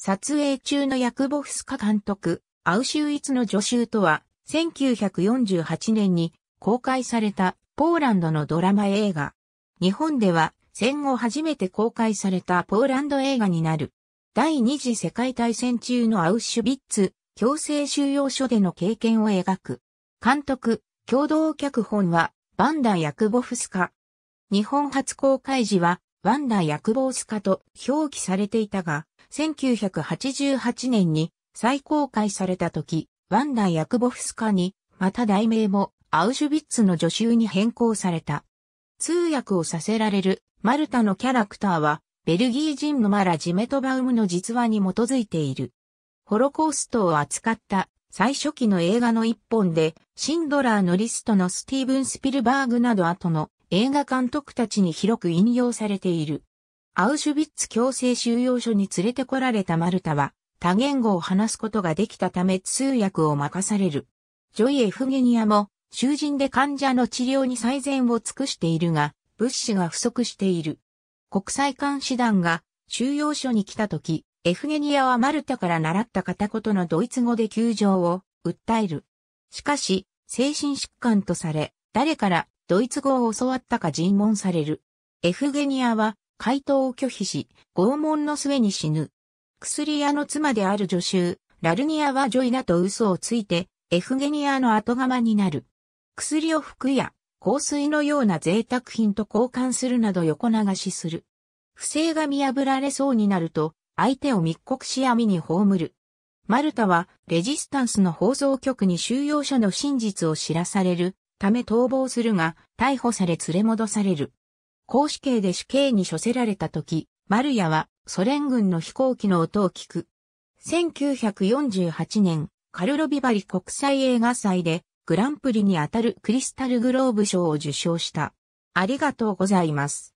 撮影中のヤクボフスカ監督、アウシュイツの助手とは、1948年に公開されたポーランドのドラマ映画。日本では戦後初めて公開されたポーランド映画になる。第二次世界大戦中のアウシュビッツ強制収容所での経験を描く。監督、共同脚本はバンダ・ヤクボフスカ。日本初公開時はバンダ・ヤクボフスカと表記されていたが、1988年に再公開された時、ワンダ・ヤクボフスカに、また題名もアウシュビッツの助手に変更された。通訳をさせられるマルタのキャラクターは、ベルギー人のマラ・ジメトバウムの実話に基づいている。ホロコーストを扱った最初期の映画の一本で、シンドラーのリストのスティーブン・スピルバーグなど後の映画監督たちに広く引用されている。アウシュビッツ強制収容所に連れてこられたマルタは、多言語を話すことができたため通訳を任される。ジョイ・エフゲニアも、囚人で患者の治療に最善を尽くしているが、物資が不足している。国際監視団が収容所に来た時、エフゲニアはマルタから習った片言のドイツ語で窮状を訴える。しかし、精神疾患とされ、誰からドイツ語を教わったか尋問される。エフゲニアは回答を拒否し、拷問の末に死ぬ。薬屋の妻である助手、ラルニアはジョイナと嘘をついて、エフゲニアの後釜になる。薬を服や香水のような贅沢品と交換するなど横流しする。不正が見破られそうになると、相手を密告し闇に葬る。マルタは、レジスタンスの放送局に収容者の真実を知らされるため逃亡するが、逮捕され連れ戻される。公死刑で死刑に処せられた時、マルヤはソ連軍の飛行機の音を聞く。1948年、カルロビバリ国際映画祭でグランプリにあたるクリスタルグローブ賞を受賞した。ありがとうございます。